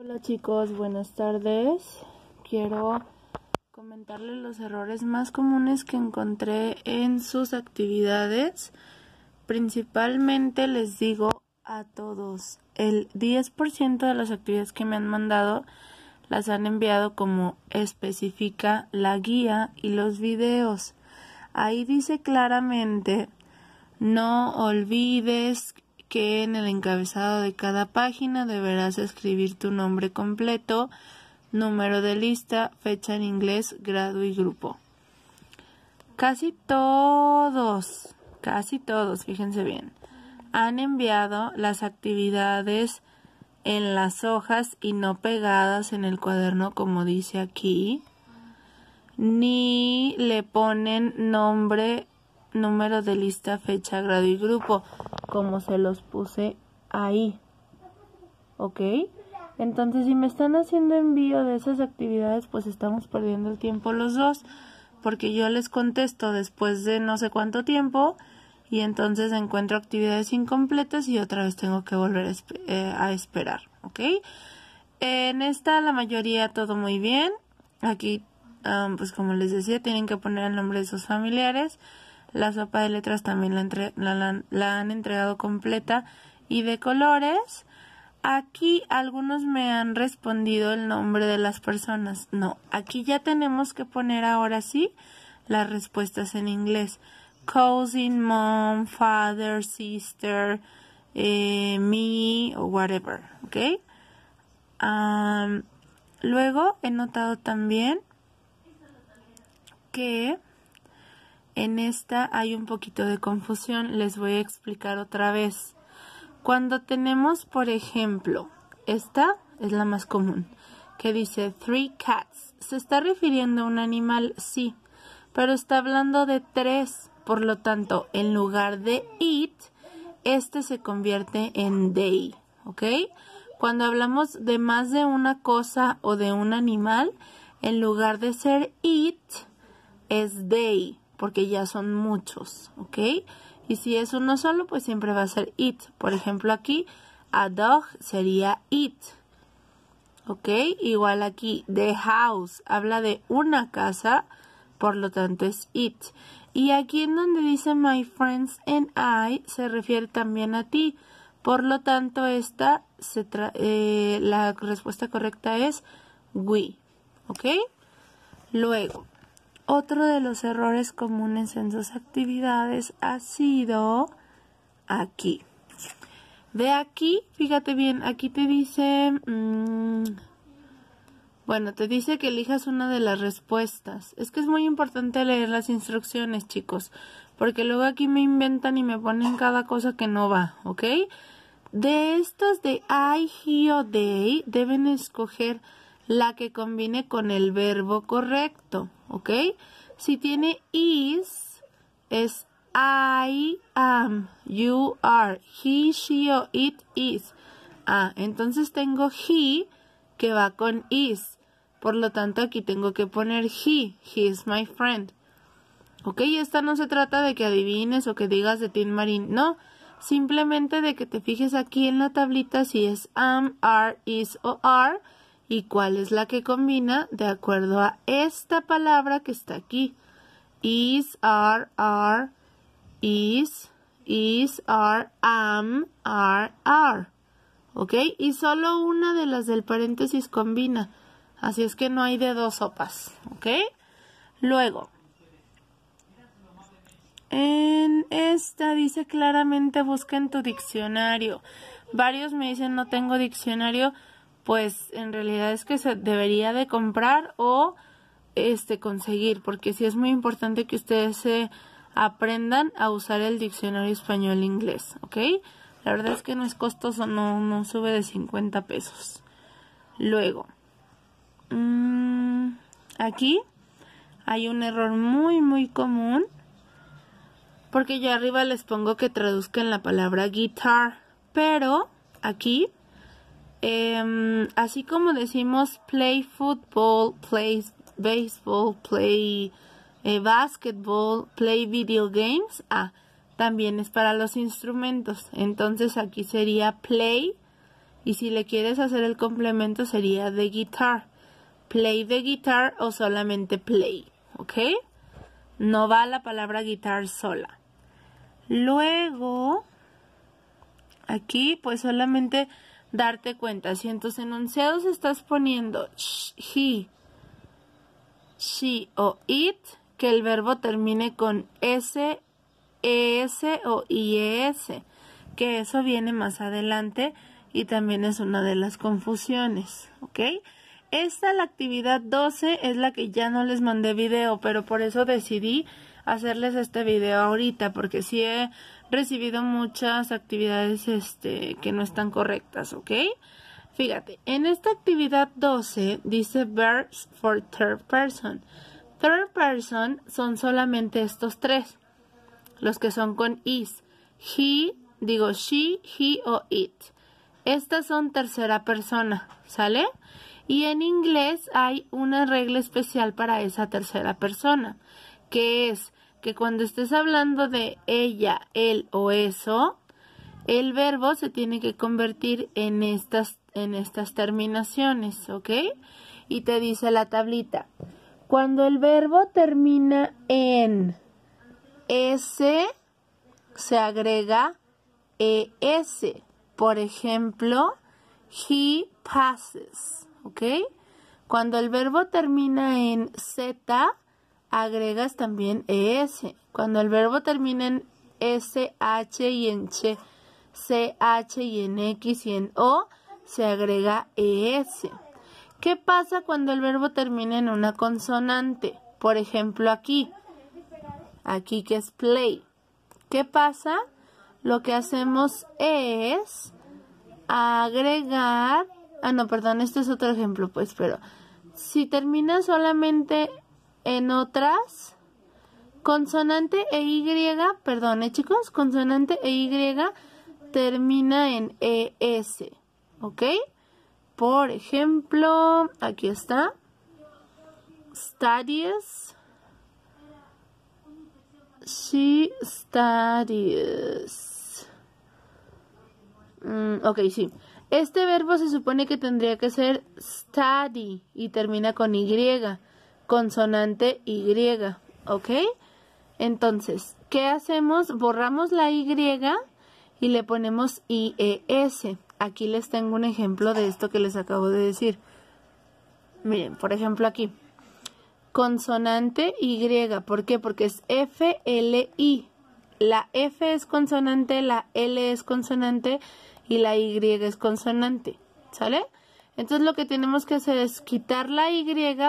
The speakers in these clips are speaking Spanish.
Hola chicos, buenas tardes. Quiero comentarles los errores más comunes que encontré en sus actividades. Principalmente les digo a todos, el 10% de las actividades que me han mandado las han enviado como especifica la guía y los videos. Ahí dice claramente, no olvides que en el encabezado de cada página deberás escribir tu nombre completo, número de lista, fecha en inglés, grado y grupo. Casi todos, casi todos, fíjense bien, han enviado las actividades en las hojas y no pegadas en el cuaderno como dice aquí, ni le ponen nombre número de lista, fecha, grado y grupo, como se los puse ahí. ¿Ok? Entonces, si me están haciendo envío de esas actividades, pues estamos perdiendo el tiempo los dos, porque yo les contesto después de no sé cuánto tiempo y entonces encuentro actividades incompletas y otra vez tengo que volver a, eh, esperar, ¿ok? En esta la mayoría todo muy bien. Aquí, ah, pues como les decía, tienen que poner el nombre de sus familiares. La sopa de letras también la, han entregado completa y de colores. Aquí algunos me han respondido el nombre de las personas. No, aquí ya tenemos que poner ahora sí las respuestas en inglés. Cousin, mom, father, sister, eh, me o whatever, ¿ok? luego he notado también que en esta hay un poquito de confusión, les voy a explicar otra vez. Cuando tenemos, por ejemplo, esta es la más común, que dice three cats. ¿Se está refiriendo a un animal? Sí, pero está hablando de tres. Por lo tanto, en lugar de it, este se convierte en they, ¿ok? Cuando hablamos de más de una cosa o de un animal, en lugar de ser it, es they porque ya son muchos, ¿ok? Y si es uno solo, pues siempre va a ser it. Por ejemplo, aquí a dog sería it. ¿Ok? Igual aquí, the house habla de una casa, por lo tanto es it. Y aquí en donde dice my friends and I se refiere también a ti. Por lo tanto, esta se eh, la respuesta correcta es we. ¿Ok? Luego, otro de los errores comunes en sus actividades ha sido aquí. De aquí, fíjate bien, aquí te dice... Mm, bueno, te dice que elijas una de las respuestas. Es que es muy importante leer las instrucciones, chicos, porque luego aquí me inventan y me ponen cada cosa que no va, ¿ok? De estas de I, He o deben escoger la que combine con el verbo correcto, ¿ok? Si tiene is, es I am, you are, he, she o it is. Ah, entonces tengo he que va con is. Por lo tanto, aquí tengo que poner he, he is my friend. Ok, esta no se trata de que adivines o que digas de Tin Marín, no. Simplemente de que te fijes aquí en la tablita si es am, are, is o are y cuál es la que combina de acuerdo a esta palabra que está aquí. Is, are, are, is, is, are, am, are, are. ¿Ok? Y solo una de las del paréntesis combina. Así es que no hay de dos sopas. ¿Ok? Luego. En esta dice claramente busca en tu diccionario. Varios me dicen no tengo diccionario pues en realidad es que se debería de comprar o este conseguir, porque sí es muy importante que ustedes se aprendan a usar el diccionario español inglés, ¿ok? La verdad es que no es costoso, no, sube de 50 pesos. Luego, mm, aquí hay un error muy, muy común, porque yo arriba les pongo que traduzcan la palabra guitar, pero aquí Em, así como decimos play football, play baseball, play eh, basketball, play video games, ah, también es para los instrumentos. Entonces aquí sería play y si le quieres hacer el complemento sería de guitar. Play the guitar o solamente play, ¿ok? No va la palabra guitar sola. Luego, aquí pues solamente darte cuenta. Si en tus enunciados estás poniendo he, she o it, que el verbo termine con s, es o IES, que eso viene más adelante y también es una de las confusiones, ¿ok? Esta, la actividad 12, es la que ya no les mandé video, pero por eso decidí hacerles este video ahorita, porque si he recibido muchas actividades este, que no están correctas, ¿ok? Fíjate, en esta actividad 12 dice verbs for third person. Third person son solamente estos tres, los que son con is. He, digo she, he o it. Estas son tercera persona, ¿sale? Y en inglés hay una regla especial para esa tercera persona, que es que cuando estés hablando de ella, él o eso, el verbo se tiene que convertir en estas, en estas terminaciones, ¿ok? Y te dice la tablita. Cuando el verbo termina en S, se agrega ES. Por ejemplo, he passes, ¿ok? Cuando el verbo termina en Z, agregas también ES. Cuando el verbo termina en SH y en CH, CH y en X y en O, se agrega ES. ¿Qué pasa cuando el verbo termina en una consonante? Por ejemplo, aquí. Aquí que es play. ¿Qué pasa? Lo que hacemos es agregar... Ah, no, perdón, este es otro ejemplo, pues, pero... Si termina solamente en otras consonante e y, perdón, ¿eh, chicos, consonante e y termina en es, ¿ok? Por ejemplo, aquí está, studies, sí, studies. Mm, ok, sí. Este verbo se supone que tendría que ser study y termina con Y consonante Y, ¿ok? Entonces, ¿qué hacemos? Borramos la Y y le ponemos IES. Aquí les tengo un ejemplo de esto que les acabo de decir. Miren, por ejemplo aquí. Consonante Y. ¿Por qué? Porque es F, L, I, La F es consonante, la L es consonante y la Y es consonante. ¿Sale? Entonces lo que tenemos que hacer es quitar la Y,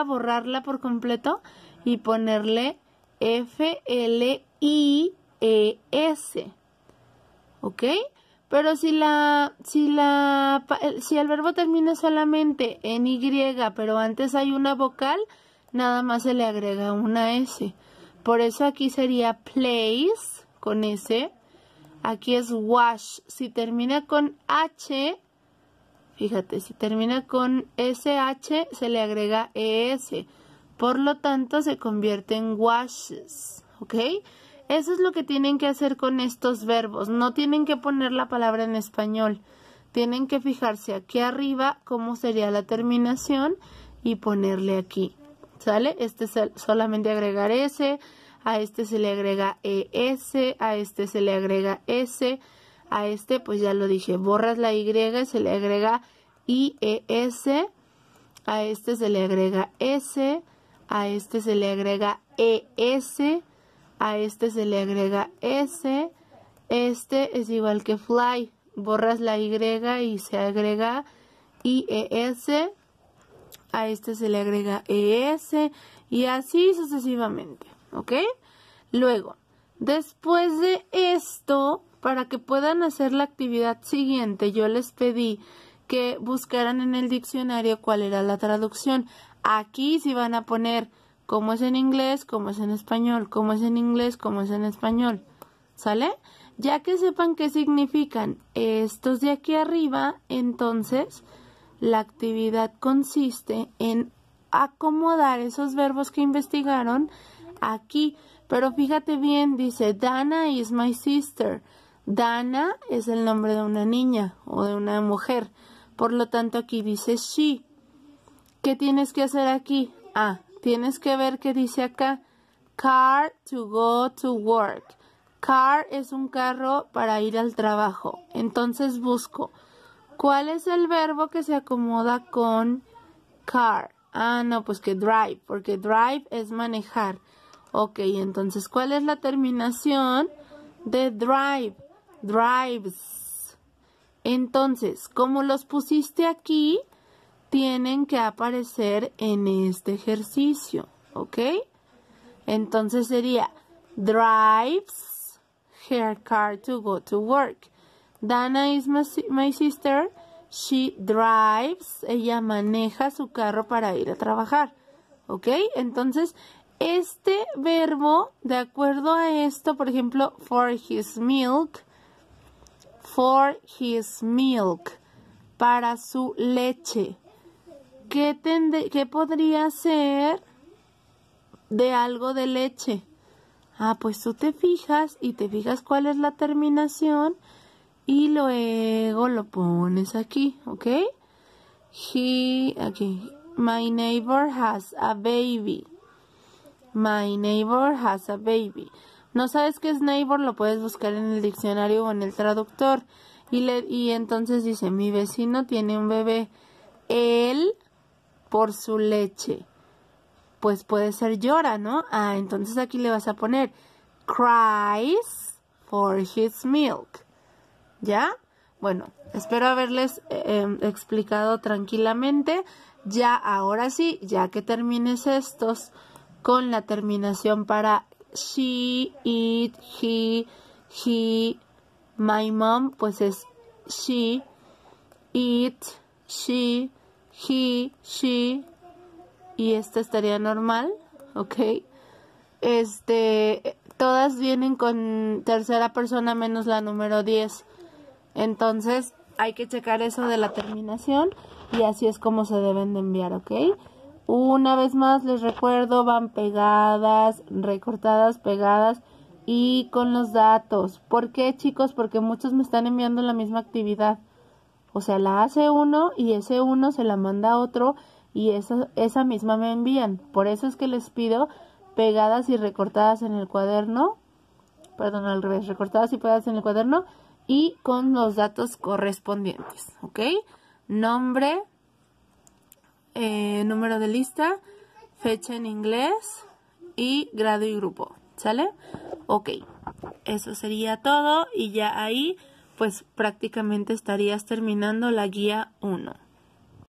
borrarla por completo y ponerle F, L, I, E, S. ¿Ok? Pero si la, si la, eh, si el verbo termina solamente en Y, pero antes hay una vocal, nada más se le agrega una S. Por eso aquí sería place con S. Aquí es wash. Si termina con H, Fíjate, si termina con SH se le agrega ES. Por lo tanto se convierte en washes. ¿Ok? Eso es lo que tienen que hacer con estos verbos. No tienen que poner la palabra en español. Tienen que fijarse aquí arriba cómo sería la terminación y ponerle aquí. ¿Sale? Este es solamente agregar S, a este se le agrega ES, a este se le agrega S. A este, pues ya lo dije, borras la Y, se le agrega IES, a este se le agrega S, a este se le agrega ES, a este se le agrega S, este es igual que fly, borras la Y y se agrega IES, a este se le agrega ES y así sucesivamente, ¿ok? Luego, después de esto, para que puedan hacer la actividad siguiente, yo les pedí que buscaran en el diccionario cuál era la traducción. Aquí sí van a poner cómo es en inglés, cómo es en español, cómo es en inglés, cómo es en español. ¿Sale? Ya que sepan qué significan estos de aquí arriba, entonces la actividad consiste en acomodar esos verbos que investigaron aquí. Pero fíjate bien, dice, Dana is my sister. Dana es el nombre de una niña o de una mujer. Por lo tanto, aquí dice she. ¿Qué tienes que hacer aquí? Ah, tienes que ver qué dice acá. Car to go to work. Car es un carro para ir al trabajo. Entonces busco. ¿Cuál es el verbo que se acomoda con car? Ah, no, pues que drive, porque drive es manejar. Ok, entonces, ¿cuál es la terminación de drive? drives. Entonces, como los pusiste aquí, tienen que aparecer en este ejercicio, ¿ok? Entonces sería drives her car to go to work. Dana is my, my sister. She drives. Ella maneja su carro para ir a trabajar. ¿Ok? Entonces, este verbo, de acuerdo a esto, por ejemplo, for his milk, For his milk. Para su leche. ¿Qué, ¿Qué podría ser de algo de leche? Ah, pues tú te fijas y te fijas cuál es la terminación y luego lo pones aquí, ¿ok? He, aquí. My neighbor has a baby. My neighbor has a baby. No sabes qué es neighbor, lo puedes buscar en el diccionario o en el traductor. Y, y entonces dice, mi vecino tiene un bebé. Él por su leche. Pues puede ser llora, ¿no? Ah, entonces aquí le vas a poner cries for his milk. ¿Ya? Bueno, espero haberles eh, em, explicado tranquilamente. Ya, ahora sí, ya que termines estos con la terminación para she, it, he, he. My mom, pues es she, it, she, he, she. Y esta estaría normal, ¿ok? Este, todas vienen con tercera persona menos la número 10. Entonces, hay que checar eso de la terminación y así es como se deben de enviar, ¿ok? Una vez más les recuerdo, van pegadas, recortadas, pegadas y con los datos. ¿Por qué chicos? Porque muchos me están enviando la misma actividad. O sea, la hace uno y ese uno se la manda a otro y esa, esa misma me envían. Por eso es que les pido pegadas y recortadas en el cuaderno. Perdón, al revés, recortadas y pegadas en el cuaderno y con los datos correspondientes, ¿ok? Nombre, eh, número de lista, fecha en inglés y grado y grupo, ¿sale? Ok, eso sería todo y ya ahí pues prácticamente estarías terminando la guía 1.